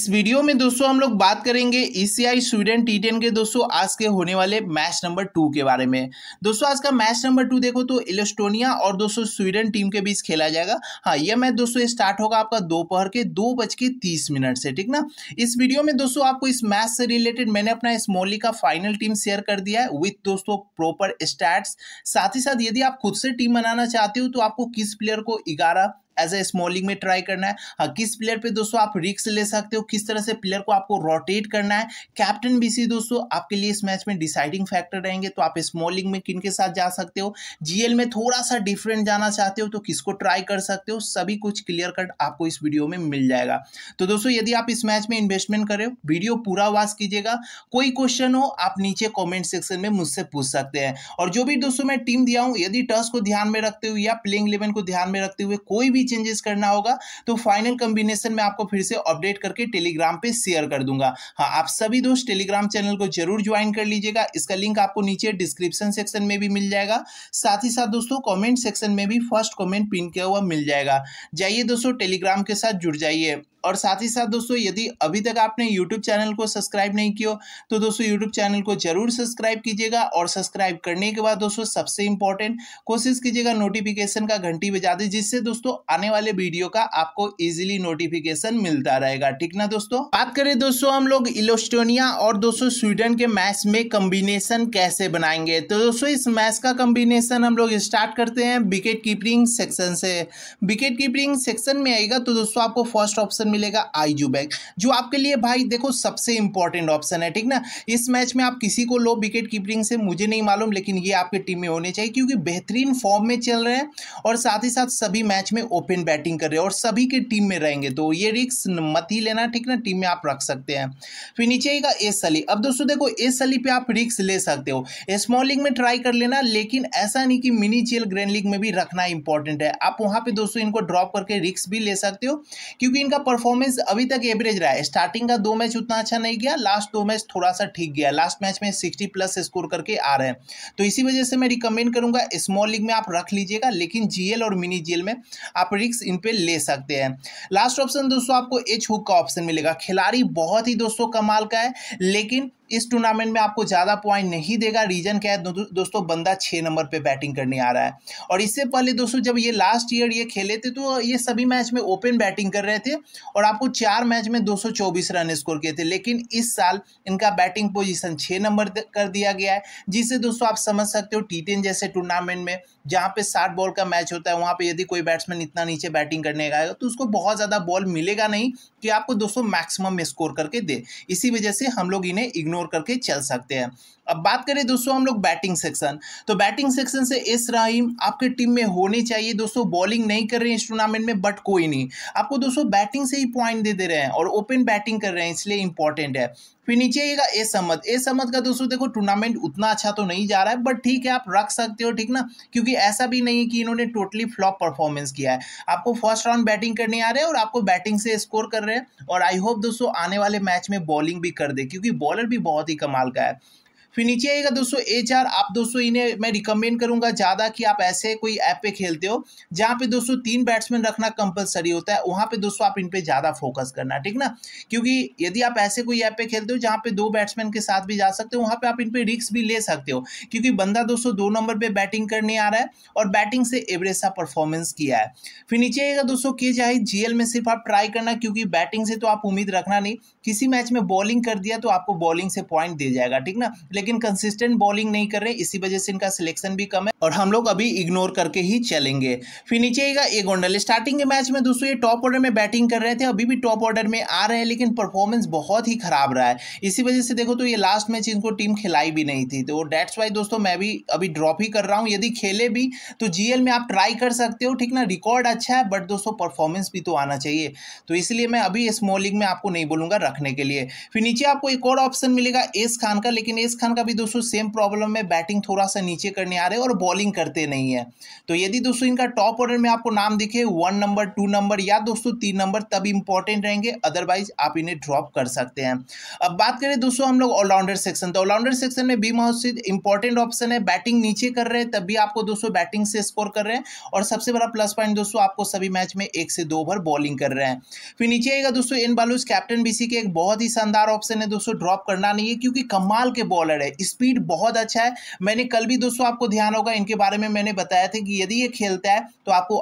इस वीडियो में दोस्तों हम लोग बात करेंगे ईसीआई स्वीडन टी टेन के दोस्तों आज के होने वाले मैच नंबर टू के बारे में दोस्तों आज का मैच नंबर टू देखो तो इलेस्टोनिया और दोस्तों स्वीडन टीम के बीच खेला जाएगा हाँ यह मैच दोस्तों स्टार्ट होगा आपका दोपहर के दो बज के तीस मिनट से ठीक ना इस वीडियो में दोस्तों आपको इस मैच से रिलेटेड मैंने अपना इस मोली का फाइनल टीम शेयर कर दिया है विथ दोस्तों प्रॉपर स्टैट्स साथ ही साथ यदि आप खुद से टीम बनाना चाहते हो तो आपको किस प्लेयर को ग्यारह एज ए स्मॉलिंग में ट्राई करना है हाँ किस प्लेयर पे दोस्तों आप रिक्स ले सकते हो किस तरह से प्लेयर को आपको रोटेट करना है कैप्टन सी दोस्तों आपके लिए इस मैच में डिसाइडिंग फैक्टर रहेंगे तो आप स्मॉलिंग में किन के साथ जा सकते हो जीएल में थोड़ा सा डिफरेंट जाना चाहते हो तो किसको ट्राई कर सकते हो सभी कुछ क्लियर कट आपको इस वीडियो में मिल जाएगा तो दोस्तों यदि आप इस मैच में इन्वेस्टमेंट करें वीडियो पूरा वॉच कीजिएगा कोई क्वेश्चन हो आप नीचे कॉमेंट सेक्शन में मुझसे पूछ सकते हैं और जो भी दोस्तों मैं टीम दिया हूँ यदि टर्स को ध्यान में रखते हुए या प्लेइंग इलेवन को ध्यान में रखते हुए कोई भी चेंजेस करना होगा तो फाइनल कॉम्बिनेशन में आपको फिर से अपडेट करके टेलीग्राम पे शेयर कर दूंगा हाँ आप सभी दोस्त टेलीग्राम चैनल को जरूर ज्वाइन कर लीजिएगा इसका लिंक आपको नीचे डिस्क्रिप्शन सेक्शन में भी मिल जाएगा साथ ही साथ दोस्तों कॉमेंट सेक्शन में भी फर्स्ट कॉमेंट पिन किया हुआ मिल जाएगा जाइए दोस्तों टेलीग्राम के साथ जुड़ जाइए और साथ ही साथ दोस्तों यदि अभी तक आपने यूट्यूब चैनल को सब्सक्राइब नहीं किया तो दोस्तों यूट्यूब चैनल को जरूर सब्सक्राइब कीजिएगा और सब्सक्राइब करने के बाद दोस्तों सबसे इंपॉर्टेंट कोशिश कीजिएगा नोटिफिकेशन का घंटी बजा दी जिससे दोस्तों आने वाले वीडियो का आपको इजिली नोटिफिकेशन मिलता रहेगा ठीक ना दोस्तों बात करें दोस्तों हम लोग इलोस्टोनिया और दोस्तों स्वीडन के मैच में कॉम्बिनेशन कैसे बनाएंगे तो दोस्तों इस मैच का कॉम्बिनेशन हम लोग स्टार्ट करते हैं विकेट कीपरिंग सेक्शन से विकेट कीपरिंग सेक्शन में आएगा तो दोस्तों आपको फर्स्ट ऑप्शन मिलेगा आईजू बैग जो आपके लिए भाई देखो सबसे इंपॉर्टेंट ऑप्शन है ठीक ना इस मैच में आप किसी को लो विकेट कीपिंग से मुझे नहीं मालूम लेकिन ये आपके टीम में होने चाहिए क्योंकि बेहतरीन फॉर्म में चल रहे हैं और साथ ही साथ सभी मैच में ओपन बैटिंग कर रहे हैं और सभी के टीम में रहेंगे तो ये रिक्स मत ही लेना ठीक ना टीम में आप रख सकते हैं फिर नीचे आएगा एस अली अब दोस्तों देखो एस अली पे आप रिक्स ले सकते हो स्मॉल लीग में ट्राई कर लेना लेकिन ऐसा नहीं कि मिनी चेल ग्रैंड लीग में भी रखना इंपॉर्टेंट है आप वहां पे दोस्तों इनको ड्रॉप करके रिक्स भी ले सकते हो क्योंकि इनका परफॉर्म परफॉर्मेंस अभी तक एवरेज रहा है स्टार्टिंग का दो मैच उतना अच्छा नहीं गया लास्ट दो मैच थोड़ा सा ठीक गया लास्ट मैच में सिक्सटी प्लस स्कोर करके आ रहे हैं तो इसी वजह से मैं रिकमेंड करूंगा स्मॉल लीग में आप रख लीजिएगा लेकिन जीएल और मिनी जीएल में आप रिक्स इन पे ले सकते हैं लास्ट ऑप्शन दोस्तों आपको एच हुक का ऑप्शन मिलेगा खिलाड़ी बहुत ही दोस्तों कमाल का है लेकिन इस टूर्नामेंट में आपको ज़्यादा पॉइंट नहीं देगा रीजन क्या है दो, दोस्तों बंदा छः नंबर पे बैटिंग करने आ रहा है और इससे पहले दोस्तों जब ये लास्ट ईयर ये खेले थे तो ये सभी मैच में ओपन बैटिंग कर रहे थे और आपको चार मैच में 224 रन स्कोर किए थे लेकिन इस साल इनका बैटिंग पोजिशन छः नंबर कर दिया गया है जिससे दोस्तों आप समझ सकते हो टी जैसे टूर्नामेंट में जहाँ पे साठ बॉल का मैच होता है वहाँ पे यदि कोई बैट्समैन इतना नीचे बैटिंग करने का आएगा तो उसको बहुत ज़्यादा बॉल मिलेगा नहीं कि आपको दोस्तों मैक्सिमम स्कोर करके दे इसी वजह से हम लोग इन्हें इग्नोर इग्नोर करके चल सकते हैं अब बात करें दोस्तों हम लोग बैटिंग सेक्शन तो बैटिंग सेक्शन से इस राहिम आपके टीम में होने चाहिए दोस्तों बॉलिंग नहीं कर रहे हैं इस टूर्नामेंट में बट कोई नहीं आपको दोस्तों बैटिंग से ही पॉइंट दे दे रहे हैं और ओपन बैटिंग कर रहे हैं इसलिए इंपॉर्टेंट है फिर नीचे आएगा ए समद ए समद का दोस्तों देखो टूर्नामेंट उतना अच्छा तो नहीं जा रहा है बट ठीक है आप रख सकते हो ठीक ना क्योंकि ऐसा भी नहीं कि इन्होंने टोटली फ्लॉप परफॉर्मेंस किया है आपको फर्स्ट राउंड बैटिंग करने आ रहे हैं और आपको बैटिंग से स्कोर कर रहे हैं और आई होप दोस्तों आने वाले मैच में बॉलिंग भी कर दे क्योंकि बॉलर भी बहुत ही कमाल का है फिर नीचे आएगा दोस्तों एच चार आप दोस्तों इन्हें मैं रिकमेंड करूंगा ज़्यादा कि आप ऐसे कोई ऐप पे खेलते हो जहां पे दोस्तों तीन बैट्समैन रखना कंपलसरी होता है वहां पे दोस्तों आप इन पे ज़्यादा फोकस करना ठीक ना क्योंकि यदि आप ऐसे कोई ऐप पे खेलते हो जहां पे दो बैट्समैन के साथ भी जा सकते हो वहां पे आप इन पे रिक्स भी ले सकते हो क्योंकि बंदा दोस्तों दो नंबर पर बैटिंग करने आ रहा है और बैटिंग से एवरेज सा परफॉर्मेंस किया है फिर नीचे आएगा दोस्तों के चाहे जीएल में सिर्फ आप ट्राई करना क्योंकि बैटिंग से तो आप उम्मीद रखना नहीं किसी मैच में बॉलिंग कर दिया तो आपको बॉलिंग से पॉइंट दे जाएगा ठीक ना लेकिन कंसिस्टेंट बॉलिंग नहीं कर रहे इसी वजह से इनका सिलेक्शन भी कम है और हम लोग अभी इग्नोर करके ही चलेंगे फिर नीचे ए गोंडल स्टार्टिंग के मैच में दोस्तों ये टॉप ऑर्डर में बैटिंग कर रहे थे अभी भी टॉप ऑर्डर में आ रहे हैं लेकिन परफॉर्मेंस बहुत ही खराब रहा है इसी वजह से देखो तो ये लास्ट मैच इनको टीम खिलाई भी नहीं थी तो डेट्स वाई दोस्तों मैं भी अभी ड्रॉप ही कर रहा हूँ यदि खेले भी तो जीएल में आप ट्राई कर सकते हो ठीक ना रिकॉर्ड अच्छा है बट दोस्तों परफॉर्मेंस भी तो आना चाहिए तो इसलिए मैं अभी स्मॉल लीग में आपको नहीं बोलूंगा रखने के लिए फिर नीचे आपको एक और ऑप्शन मिलेगा एस खान का लेकिन एस खान राजस्थान का भी दोस्तों सेम प्रॉब्लम है बैटिंग थोड़ा सा नीचे करने आ रहे और बॉलिंग करते नहीं है तो यदि दोस्तों इनका टॉप ऑर्डर में आपको नाम दिखे वन नंबर टू नंबर या दोस्तों तीन नंबर तब इंपॉर्टेंट रहेंगे अदरवाइज आप इन्हें ड्रॉप कर सकते हैं अब बात करें दोस्तों हम लोग ऑलराउंडर सेक्शन तो ऑलराउंडर सेक्शन में बीमा इंपॉर्टेंट ऑप्शन है बैटिंग नीचे कर रहे हैं तब भी आपको दोस्तों बैटिंग से स्कोर कर रहे हैं और सबसे बड़ा प्लस पॉइंट दोस्तों आपको सभी मैच में एक से दो ओवर बॉलिंग कर रहे हैं फिर नीचे आएगा दोस्तों एन बालूज कैप्टन बीसी के एक बहुत ही शानदार ऑप्शन है दोस्तों ड्रॉप करना नहीं है क्योंकि कमाल के बॉलर स्टैंडर्ड है स्पीड बहुत अच्छा है मैंने कल भी दोस्तों आपको ध्यान होगा इनके बारे में मैंने बताया था कि यदि ये खेलता है तो आपको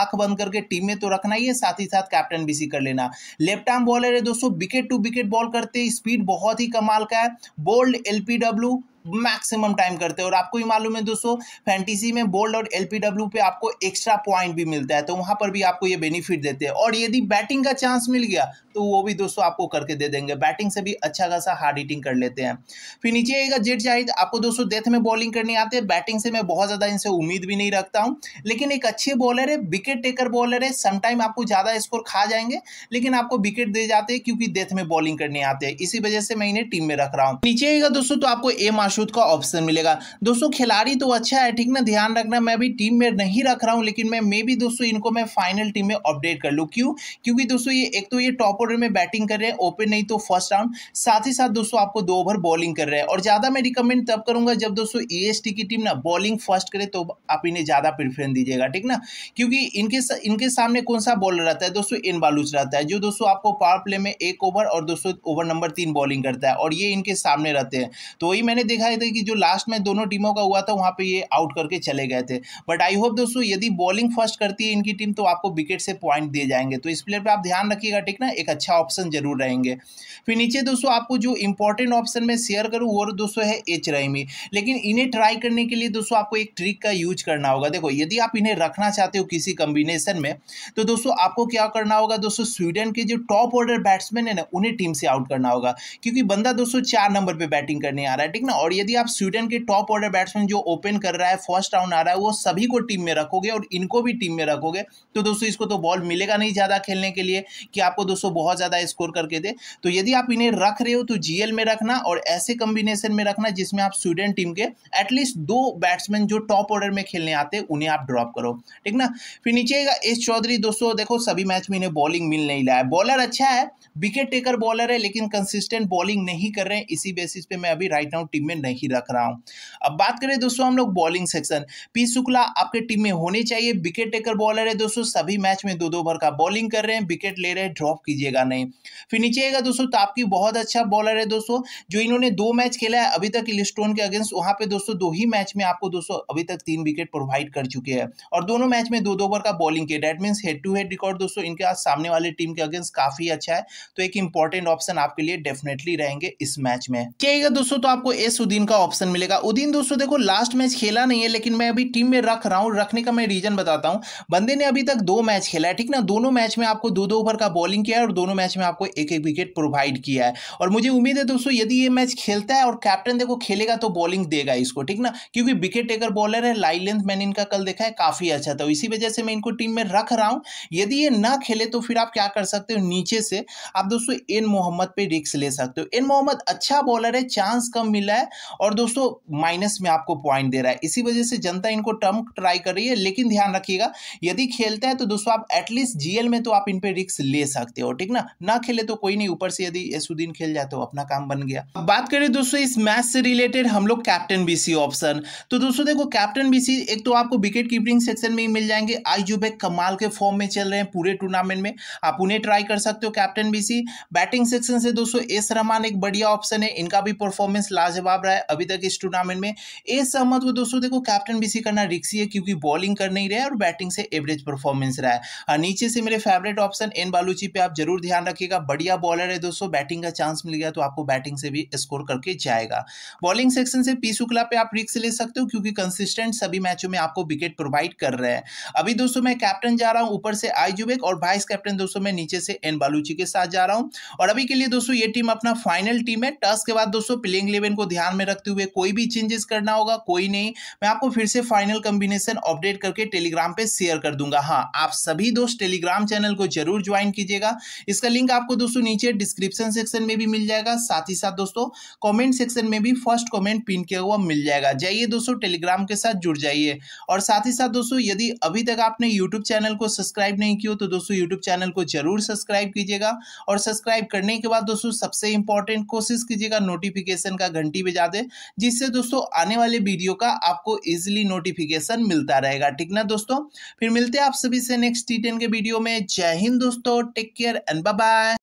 आंख बंद करके टीम में तो रखना ही है साथ ही साथ कैप्टन भी कर लेना लेफ्ट आर्म बॉलर है दोस्तों विकेट टू विकेट बॉल करते स्पीड बहुत ही कमाल का है बोल्ड एलपीडब्ल्यू मैक्सिमम टाइम करते हैं और आपको भी मालूम है दोस्तों फैंटीसी में बोल्ड और एलपीडब्ल्यू पे आपको एक्स्ट्रा पॉइंट भी मिलता है तो वहाँ पर भी आपको ये बेनिफिट देते हैं और यदि बैटिंग का चांस मिल गया तो वो भी दोस्तों आपको करके दे देंगे बैटिंग से भी अच्छा खासा हार्ड हिटिंग कर लेते हैं फिर नीचे आएगा जेट शाहिद आपको दोस्तों डेथ में बॉलिंग करनी आती है बैटिंग से मैं बहुत ज़्यादा इनसे उम्मीद भी नहीं रखता हूँ लेकिन एक अच्छे बॉलर है विकेट टेकर बॉलर है समटाइम आपको ज़्यादा स्कोर खा जाएंगे लेकिन आपको विकेट दे जाते हैं क्योंकि डेथ में बॉलिंग करने आते हैं इसी वजह से मैं इन्हें टीम में रख रहा हूँ नीचे आएगा दोस्तों तो आपको ए माशू राशुद का ऑप्शन मिलेगा दोस्तों खिलाड़ी तो अच्छा है ठीक ना ध्यान रखना मैं अभी टीम में नहीं रख रहा हूँ लेकिन मैं मे भी दोस्तों इनको मैं फाइनल टीम में अपडेट कर लूँ क्यों क्योंकि दोस्तों ये एक तो ये टॉप ऑर्डर में बैटिंग कर रहे हैं ओपन नहीं तो फर्स्ट राउंड साथ ही साथ दोस्तों आपको दो ओवर बॉलिंग कर रहे हैं और ज़्यादा मैं रिकमेंड तब करूँगा जब दोस्तों ए की टीम ना बॉलिंग फर्स्ट करे तो आप इन्हें ज़्यादा प्रेफरेंस दीजिएगा ठीक ना क्योंकि इनके इनके सामने कौन सा बॉलर रहता है दोस्तों इन बालूच रहता है जो दोस्तों आपको पावर प्ले में एक ओवर और दोस्तों ओवर नंबर तीन बॉलिंग करता है और ये इनके सामने रहते हैं तो वही मैंने देखा दिखाई थे कि जो लास्ट में दोनों टीमों का हुआ था वहां पे ये आउट करके चले गए थे बट आई होप दोस्तों यदि बॉलिंग फर्स्ट करती है इनकी टीम तो आपको विकेट से पॉइंट दिए जाएंगे तो इस प्लेयर पर आप ध्यान रखिएगा ठीक ना एक अच्छा ऑप्शन जरूर रहेंगे फिर नीचे दोस्तों आपको जो इंपॉर्टेंट ऑप्शन में शेयर करूँ वो दोस्तों है एच रहीमी लेकिन इन्हें ट्राई करने के लिए दोस्तों आपको एक ट्रिक का यूज करना होगा देखो यदि आप इन्हें रखना चाहते हो किसी कंबिनेशन में तो दोस्तों आपको क्या करना होगा दोस्तों स्वीडन के जो टॉप ऑर्डर बैट्समैन है ना उन्हें टीम से आउट करना होगा क्योंकि बंदा दोस्तों चार नंबर पे बैटिंग करने आ रहा है ठीक ना और यदि आप स्वीडन के टॉप ऑर्डर बैट्समैन जो ओपन कर रहा है फर्स्ट राउंड आ रहा है वो सभी को टीम में रखोगे और इनको भी टीम में रखोगे तो दोस्तों इसको तो बॉल मिलेगा नहीं ज़्यादा खेलने के लिए कि आपको दोस्तों बहुत ज़्यादा स्कोर करके दे तो यदि आप इन्हें रख रहे हो तो जीएल में रखना और ऐसे कम्बिनेशन में रखना जिसमें आप स्वीडन टीम के एटलीस्ट दो बैट्समैन जो टॉप ऑर्डर में खेलने आते उन्हें आप ड्रॉप करो ठीक ना फिर नीचे एस चौधरी दोस्तों देखो सभी मैच में इन्हें बॉलिंग मिल नहीं रहा है बॉलर अच्छा है विकेट टेकर बॉलर है लेकिन कंसिस्टेंट बॉलिंग नहीं कर रहे हैं इसी बेसिस पे मैं अभी राइट नाउ टीम में नहीं रख रहा हूँ अब बात करें दोस्तों हम लोग बॉलिंग सेक्शन पी शुक्ला आपके टीम में होने चाहिए विकेट टेकर बॉलर है दोस्तों सभी मैच में दो दो भर का बॉलिंग कर रहे हैं विकेट ले रहे हैं ड्रॉप कीजिएगा नहीं फिर नीचेगा दोस्तों तो आपकी बहुत अच्छा बॉलर है दोस्तों जो इन्होंने दो मैच खेला है अभी तक इलेस्टोन के अगेंस्ट वहां पर दोस्तों दो ही मैच में आपको दोस्तों अभी तक तीन विकेट प्रोवाइड कर चुके हैं और दोनों मैच में दो दो ओवर का बॉलिंग किया that means head to head record दोस्तों इनके आज सामने वाले टीम के अगेंस्ट काफी अच्छा है तो एक इंपॉर्टेंट ऑप्शन आपके लिए डेफिनेटली रहेंगे इस मैच में क्या दोस्तों तो आपको एस उदीन का ऑप्शन मिलेगा उदीन दोस्तों देखो लास्ट मैच खेला नहीं है लेकिन मैं अभी टीम में रख रहा हूँ रखने का मैं रीजन बताता हूँ बंदे ने अभी तक दो मैच खेला है ठीक ना दोनों मैच में आपको दो दो ओवर का बॉलिंग किया है और दोनों मैच में आपको एक एक विकेट प्रोवाइड किया है और मुझे उम्मीद है दोस्तों यदि ये मैच खेलता है और कैप्टन देखो खेलेगा तो बॉलिंग देगा इसको ठीक ना क्योंकि विकेट टेकर बॉलर है लाई लेंथ मैंने इनका कल देखा है काफ़ी अच्छा था इसी वजह से मैं इनको टीम में रख रहा हूँ यदि ये ना खेले तो फिर आप क्या कर सकते हो नीचे से आप दोस्तों एन मोहम्मद पे रिक्स ले सकते हो एन मोहम्मद अच्छा बॉलर है चांस कम मिला है और दोस्तों माइनस में आपको पॉइंट दे रहा है इसी वजह से जनता इनको टर्म ट्राई कर रही है लेकिन ध्यान रखिएगा यदि खेलते हैं तो दोस्तों आप एटलीस्ट जीएल में तो आप इन पे रिक्स ले सकते हो ठीक ना ना खेले तो कोई नहीं ऊपर से यदि यशुद्दीन खेल जाए तो अपना काम बन गया बात करें दोस्तों इस मैच से रिलेटेड हम लोग कैप्टन बीसी ऑप्शन तो दोस्तों देखो कैप्टन बीसी एक तो आपको विकेट कीपिंग सेक्शन में ही मिल जाएंगे आई आईजूबेक कमाल के फॉर्म में चल रहे हैं पूरे टूर्नामेंट में आप उन्हें ट्राई कर सकते हो कैप्टन बीसी बैटिंग सेक्शन से दोस्तों एस रमान एक बढ़िया ऑप्शन है इनका भी परफॉर्मेंस लाजवाब रहा है अभी तक इस टूर्नामेंट में एस अहमद को दोस्तों देखो कैप्टन बीसी करना रिक्सी है क्योंकि बॉलिंग कर नहीं रहा है और बैटिंग से एवरेज परफॉर्मेंस रहा है और नीचे से मेरे फेवरेट ऑप्शन एन बालूची पे आप जरूर ध्यान रखिएगा बढ़िया बॉलर है दोस्तों बैटिंग का चांस मिल गया तो आपको बैटिंग से भी स्कोर करके जाएगा बॉलिंग सेक्शन से पी शुक्ला पे आप रिक्स ले सकते हो क्योंकि कंसिस्टेंट सभी मैचों में आपको विकेट प्रोवाइड कर रहे हैं अभी दोस्तों मैं कैप्टन जा रहा हूँ ऊपर से आई जुबेक और वाइस कैप्टन दोस्तों मैं नीचे से एन बालूची के साथ जा रहा हूँ और अभी के लिए दोस्तों ये टीम अपना फाइनल टीम है टस के बाद दोस्तों प्लेइंग इलेवन को ध्यान में रखते हुए कोई भी चेंजेस करना होगा कोई नहीं मैं आपको फिर से फाइनल कॉम्बिनेशन अपडेट करके टेलीग्राम पे शेयर कर दूंगा हाँ आप सभी दोस्त टेलीग्राम चैनल को जरूर ज्वाइन कीजिएगा इसका लिंक आपको दोस्तों नीचे डिस्क्रिप्शन सेक्शन में भी मिल जाएगा साथ ही साथ दोस्तों कॉमेंट सेक्शन में भी फर्स्ट कॉमेंट पिन किया हुआ मिल जाएगा जाइए दोस्तों टेलीग्राम के साथ जुड़ जाइए और साथ ही साथ दोस्तों यदि अभी तक आपने यूट्यूब चैनल को सब्सक्राइब नहीं किया तो दोस्तों यूट्यूब चैनल को जरूर सब्सक्राइब कीजिएगा और सब्सक्राइब करने के बाद दोस्तों सबसे इंपॉर्टेंट कोशिश कीजिएगा नोटिफिकेशन का घंटी बजा दें जिससे दोस्तों आने वाले वीडियो का आपको इजिली नोटिफिकेशन मिलता रहेगा ठीक ना दोस्तों फिर मिलते हैं आप सभी से नेक्स्ट टी के वीडियो में जय हिंद दोस्तों टेक केयर एंड बाय